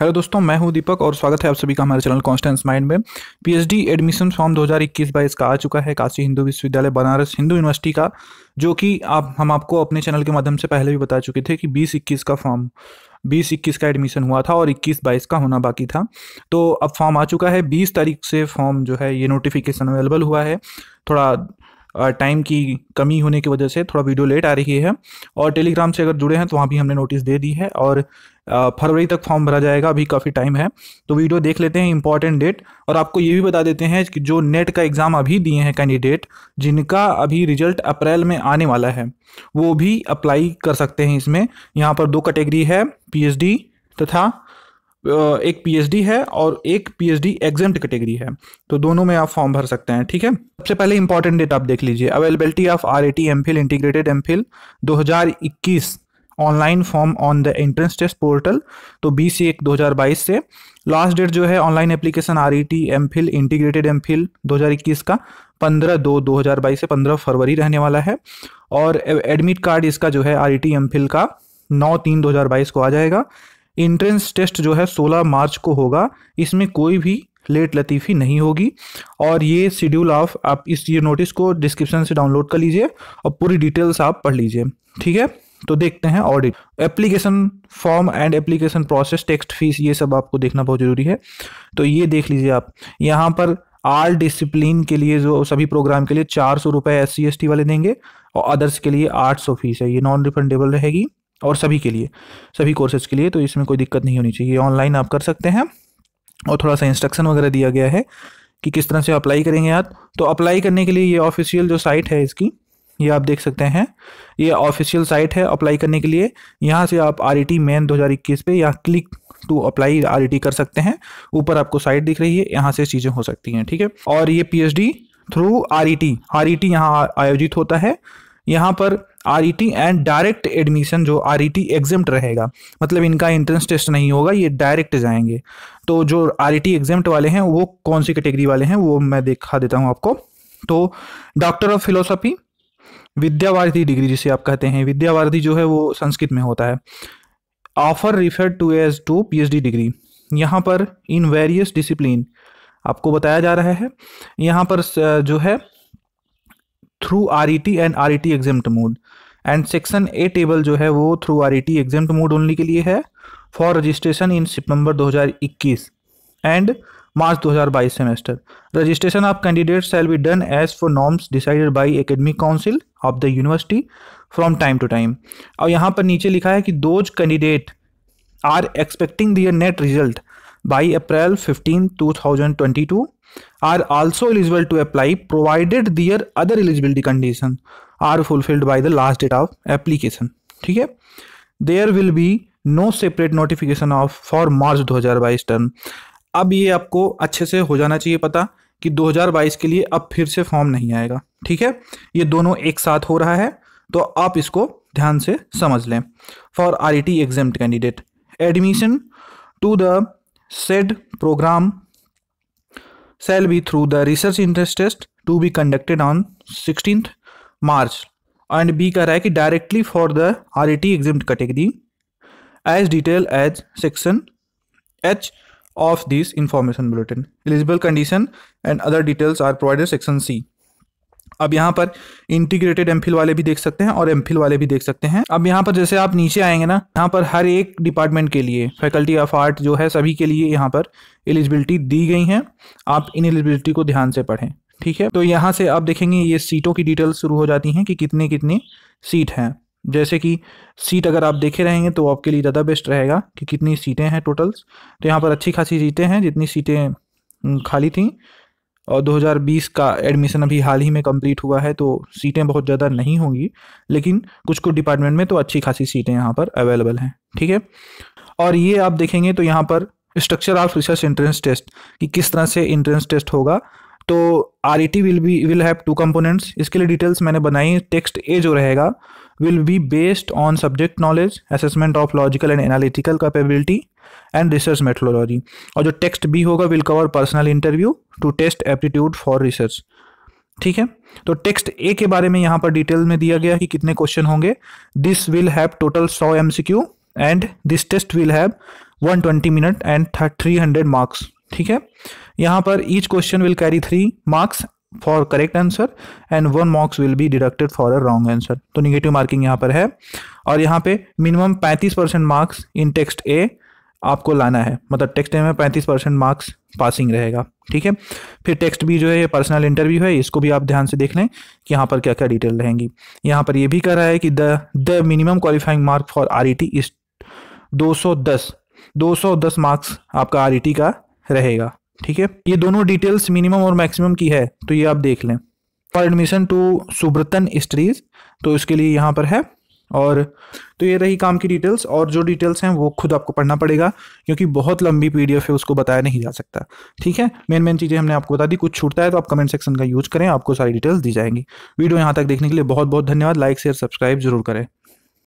Hello दोस्तों मैं हूं दीपक और स्वागत है आप सभी का हमारे चैनल कॉन्स्टेंस माइंड में पीएचडी एडमिशन फॉर्म 2021-22 का आ चुका है काशी हिंदू विश्वविद्यालय बनारस हिंदू यूनिवर्सिटी का जो कि आप हम आपको अपने चैनल के माध्यम से पहले भी बता चुके थे कि बीस इक्कीस का फॉर्म बीस इक्कीस का एडमिशन हुआ था और इक्कीस बाईस का होना बाकी था तो अब फॉर्म आ चुका है बीस तारीख से फॉर्म जो है ये नोटिफिकेशन अवेलेबल हुआ है थोड़ा टाइम की कमी होने की वजह से थोड़ा वीडियो लेट आ रही है और टेलीग्राम से अगर जुड़े हैं तो वहाँ भी हमने नोटिस दे दी है और फरवरी तक फॉर्म भरा जाएगा अभी काफ़ी टाइम है तो वीडियो देख लेते हैं इंपॉर्टेंट डेट और आपको ये भी बता देते हैं कि जो नेट का एग्ज़ाम अभी दिए हैं कैंडिडेट जिनका अभी रिजल्ट अप्रैल में आने वाला है वो भी अप्लाई कर सकते हैं इसमें यहाँ पर दो कैटेगरी है पी तथा एक पीएचडी है और एक पीएचडी एग्जाम कैटेगरी है तो दोनों में आप फॉर्म भर सकते हैं ठीक है सबसे पहले इंपॉर्टेंट डेट आप देख लीजिए availability of R A T M phil integrated M phil दो online form on the entrance test portal तो बीस एक दो हज़ार बाईस से लास्ट डेट जो है online application R E T M phil integrated M phil दो हज़ार इक्कीस का पंद्रह दो दो हज़ार बाईस से पंद्रह फरवरी रहने वाला है और एडमिट कार्ड इसका जो है R E T M phil का नौ तीन दो हज़ार बाईस को आ जाएगा इंट्रेंस टेस्ट जो है 16 मार्च को होगा इसमें कोई भी लेट लतीफ़ी नहीं होगी और ये शेड्यूल ऑफ आप इस ये नोटिस को डिस्क्रिप्शन से डाउनलोड कर लीजिए और पूरी डिटेल्स आप पढ़ लीजिए ठीक है तो देखते हैं audit application form and application process test fees ये सब आपको देखना बहुत ज़रूरी है तो ये देख लीजिए आप यहाँ पर आल डिसिप्लिन के लिए जो सभी प्रोग्राम के लिए चार सौ रुपये एस सी वाले देंगे और अदर्स के लिए आठ सौ फीस है ये नॉन रिफंडेबल रहेगी और सभी के लिए सभी कोर्सेज के लिए तो इसमें कोई दिक्कत नहीं होनी चाहिए ऑनलाइन आप कर सकते हैं और थोड़ा सा इंस्ट्रक्शन वगैरह दिया गया है कि किस तरह से अप्लाई करेंगे आप तो अप्लाई करने के लिए ये ऑफिशियल जो साइट है इसकी ये आप देख सकते हैं ये ऑफिशियल साइट है अप्लाई करने के लिए यहाँ से आप आर ई मेन दो हज़ार इक्कीस पे या click to apply R T कर सकते हैं ऊपर आपको साइट दिख रही है यहाँ से चीज़ें हो सकती हैं ठीक है और ये P H D through R E T R E T यहाँ आयोजित होता है यहाँ पर आर एंड डायरेक्ट एडमिशन जो आर ई टी रहेगा मतलब इनका एंट्रेंस टेस्ट नहीं होगा ये डायरेक्ट जाएंगे तो जो आर ई टी वाले हैं वो कौन सी कैटेगरी वाले हैं वो मैं दिखा देता हूँ आपको तो डॉक्टर ऑफ फिलोसफी विद्यावारिधि डिग्री जिसे आप कहते हैं विद्यावारिधि जो है वो संस्कृत में होता है offer refer to as to PhD degree यहाँ पर इन वेरियस डिसिप्लिन आपको बताया जा रहा है यहाँ पर जो है through R E T and R E T exempt mode and section A table जो है वो through R E T exempt mode only के लिए है for registration in September 2021 and March 2022 semester registration of candidate shall be done as for norms decided by academic council of the university from time to time और यहाँ पर नीचे लिखा है कि those candidate are expecting their net result by April 15, 2022 are also eligible to apply provided their other eligibility condition are fulfilled by the last date of application ठीक है there will be no separate notification of for March 2022 term अब ये आपको अच्छे से हो जाना चाहिए पता कि 2022 के लिए अब फिर से फॉर्म नहीं आएगा ठीक है ये दोनों एक साथ हो रहा है तो आप इसको ध्यान से समझ लें for R E T exam candidate admission to the said program shall be through the research interest test to be conducted on 16th March and B कह रहा कि directly for the RET exempt category as detailed as section H of this information bulletin. Eligible condition and other details are provided section C. अब यहाँ पर integrated M वाले भी देख सकते हैं और एम वाले भी देख सकते हैं अब यहाँ पर जैसे आप नीचे आएंगे ना यहाँ पर हर एक डिपार्टमेंट के लिए फैकल्टी ऑफ आर्ट जो है सभी के लिए यहाँ पर एलिजिबिलिटी दी गई है आप इन एलिजिबिलिटी को ध्यान से पढ़ें ठीक है तो यहाँ से आप देखेंगे ये सीटों की डिटेल शुरू हो जाती हैं कि कितने कितने सीट हैं जैसे कि सीट अगर आप देखे रहेंगे तो आपके लिए ज़्यादा बेस्ट रहेगा कि कितनी सीटें हैं टोटल्स तो यहाँ पर अच्छी खासी सीटें हैं जितनी सीटें खाली थी और 2020 का एडमिशन अभी हाल ही में कंप्लीट हुआ है तो सीटें बहुत ज़्यादा नहीं होंगी लेकिन कुछ कुछ डिपार्टमेंट में तो अच्छी खासी सीटें यहाँ पर अवेलेबल हैं ठीक है और ये आप देखेंगे तो यहाँ पर structure of research entrance test कि किस तरह से एंट्रेंस टेस्ट होगा तो R E T will be will have two components इसके लिए डिटेल्स मैंने बनाई टेक्स्ट ए जो रहेगा will be based on subject knowledge assessment of logical and analytical capability and research methodology और जो text B होगा will cover personal interview to test aptitude for research ठीक है तो टेक्स्ट ए के बारे में यहाँ पर डिटेल में दिया गया कि कितने क्वेश्चन होंगे this will have total 100 MCQ and this test will have 120 minute and 300 marks ठीक है यहाँ पर each question will carry three marks for correct answer and one marks will be deducted for a wrong answer तो negative marking यहाँ पर है और यहाँ पे minimum 35 percent marks in test A आपको लाना है मतलब टेक्स्ट ए में 35 परसेंट मार्क्स पासिंग रहेगा ठीक है फिर टेक्स्ट बी जो है ये पर्सनल इंटरव्यू है इसको भी आप ध्यान से देख लें कि यहाँ पर क्या क्या डिटेल रहेंगी यहाँ पर ये भी कह रहा है कि the the minimum qualifying mark for R E T is दो सौ दस मार्क्स आपका आर ई टी का रहेगा ठीक है ये दोनों डिटेल्स मिनिमम और मैक्सिमम की है तो ये आप देख लें फॉर एडमिशन टू सुब्रतन स्ट्रीज तो इसके लिए यहाँ पर है और तो ये रही काम की डिटेल्स और जो डिटेल्स हैं वो खुद आपको पढ़ना पड़ेगा क्योंकि बहुत लंबी पीडीएफ है उसको बताया नहीं जा सकता ठीक है मेन मेन चीज़ें हमने आपको बता दी कुछ छूटता है तो आप कमेंट सेक्शन का यूज़ करें आपको सारी डिटेल्स दी जाएंगी वीडियो यहाँ तक देखने के लिए बहुत बहुत धन्यवाद लाइक शेयर सब्सक्राइब जरूर करें